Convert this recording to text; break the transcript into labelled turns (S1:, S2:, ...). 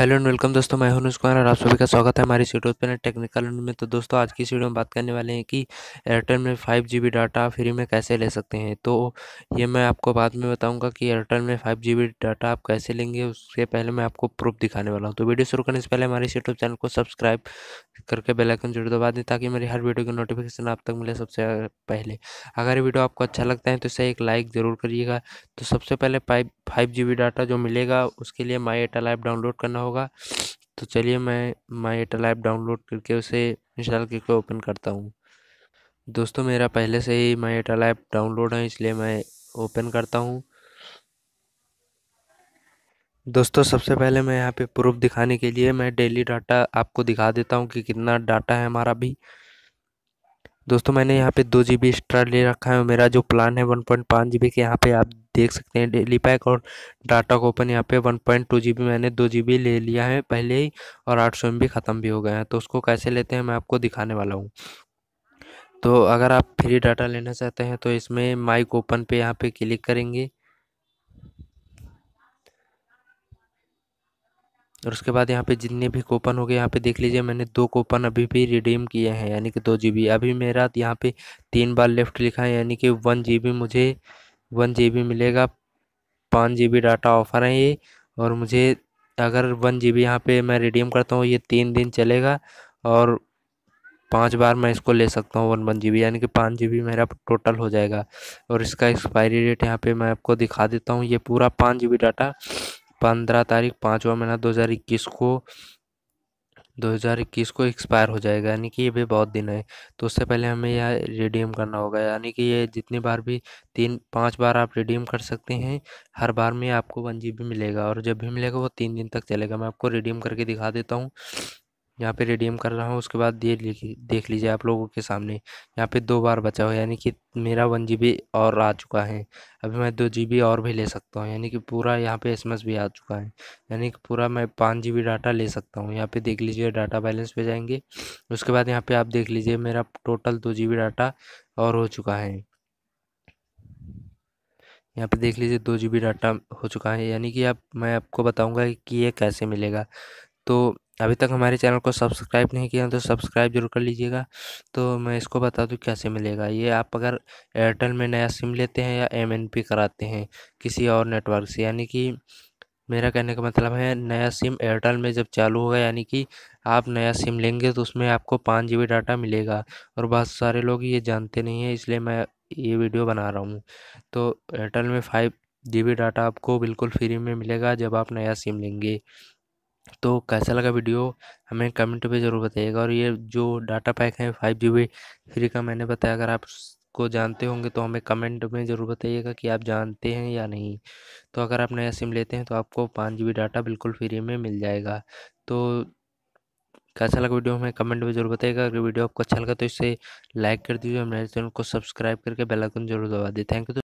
S1: hello and welcome दोस्तों मैं हूं कुमार और आप सभी का स्वागत है हमारी सीट चैनल टेक्निकल में तो दोस्तों आज की वीडियो में बात करने वाले हैं कि एयरटेल में फाइव जी डाटा फ्री में कैसे ले सकते हैं तो ये मैं आपको बाद में बताऊंगा कि एयरटेल में फाइव जी डाटा आप कैसे लेंगे उससे पहले मैं आपको प्रूफ दिखाने वाला हूँ तो वीडियो शुरू करने से पहले हमारे यूट्यूब चैनल को सब्सक्राइब करके बेलाइकन जरूर दबा दें ताकि मेरी हर वीडियो की नोटिफिकेशन आप तक मिले सबसे पहले अगर वीडियो आपको अच्छा लगता है तो इसे एक लाइक ज़रूर करिएगा तो सबसे पहले पाइप फाइव जी बी डाटा जो मिलेगा उसके लिए माई एयरटेल ऐप डाउनलोड करना होगा तो चलिए मैं माई एयरटेल ऐप डाउनलोड करके उसे इंस्टॉल करके ओपन करता हूँ दोस्तों मेरा पहले से ही माई एयरटेल ऐप डाउनलोड है इसलिए मैं ओपन करता हूँ दोस्तों सबसे पहले मैं यहाँ पे प्रूफ दिखाने के लिए मैं डेली डाटा आपको दिखा देता हूँ कि कितना डाटा है हमारा भी दोस्तों मैंने यहाँ पे दो जी बी एक्स्ट्रा ले रखा है मेरा जो प्लान है वन पॉइंट पाँच जी बी के यहाँ पे आप देख सकते हैं डेली पैक और डाटा ओपन यहाँ पे one point two G B मैंने दो जी बी ले लिया है पहले ही और आठ सौ एम बी ख़त्म भी हो गया है तो उसको कैसे लेते हैं मैं आपको दिखाने वाला हूँ तो अगर आप फ्री डाटा लेना चाहते हैं तो इसमें माइक ओपन पे यहाँ पे क्लिक करेंगे और उसके बाद यहाँ पे जितने भी कूपन हो गए यहाँ पे देख लीजिए मैंने दो कूपन अभी भी रिडीम किए हैं यानी कि दो जी अभी मेरा यहाँ पे तीन बार लेफ्ट लिखा है यानी कि वन जी मुझे वन जी बी मिलेगा पाँच जी बी डाटा ऑफ़र है ये और मुझे अगर वन जी बी यहाँ पर मैं रिडीम करता हूँ ये तीन दिन चलेगा और पाँच बार मैं इसको ले सकता हूँ वन वन जी बी यानी कि पाँच जी बी मेरा टोटल हो जाएगा और इसका एक्सपायरी डेट यहाँ पे मैं आपको दिखा देता हूँ ये पूरा पाँच जी बी डाटा पंद्रह तारीख पाँचवा महीना दो हज़ार इक्कीस को 2021 को एक्सपायर हो जाएगा यानी कि ये भी बहुत दिन है तो उससे पहले हमें यह रिडीम करना होगा यानी कि ये जितनी बार भी तीन पांच बार आप रिडीम कर सकते हैं हर बार में आपको वन जी मिलेगा और जब भी मिलेगा वो तीन दिन तक चलेगा मैं आपको रिडीम करके दिखा देता हूँ यहाँ पे रिडीम कर रहा हूँ उसके बाद ये देख लीजिए आप लोगों के सामने यहाँ पे दो बार बचा हुआ यानी कि मेरा वन जी और आ चुका है अभी मैं दो जी और भी ले सकता हूँ यानी कि पूरा यहाँ पे एस भी आ चुका है यानी कि पूरा मैं पाँच जी डाटा ले सकता हूँ यहाँ पे देख लीजिए डाटा बैलेंस पे जाएंगे उसके बाद यहाँ पे आप देख लीजिए मेरा टोटल दो जी डाटा और हो चुका है यहाँ पे देख लीजिए दो जी डाटा हो चुका है यानी कि आप मैं आपको बताऊँगा कि ये कैसे मिलेगा तो अभी तक हमारे चैनल को सब्सक्राइब नहीं किया तो सब्सक्राइब जरूर कर लीजिएगा तो मैं इसको बता दूँ कैसे मिलेगा ये आप अगर एयरटेल में नया सिम लेते हैं या एम कराते हैं किसी और नेटवर्क से यानी कि मेरा कहने का मतलब है नया सिम एयरटेल में जब चालू होगा यानी कि आप नया सिम लेंगे तो उसमें आपको पाँच जी डाटा मिलेगा और बहुत सारे लोग ये जानते नहीं हैं इसलिए मैं ये वीडियो बना रहा हूँ तो एयरटेल में फाइव जी डाटा आपको बिल्कुल फ्री में मिलेगा जब आप नया सिम लेंगे तो कैसा लगा वीडियो हमें कमेंट में ज़रूर बताइएगा और ये जो डाटा पैक है फाइव जी बी फ्री का मैंने बताया अगर आप को जानते होंगे तो हमें कमेंट में ज़रूर बताइएगा कि आप जानते हैं या नहीं तो अगर आप नया सिम लेते हैं तो आपको पाँच जी डाटा बिल्कुल फ्री में मिल जाएगा तो कैसा लगा वीडियो हमें कमेंट में जरूर बताइएगा अगर वीडियो आपको अच्छा लगा तो इसे लाइक कर दीजिए और मेरे चैनल को सब्सक्राइब करके बेलाइकन जरूर दबा दें थैंक यू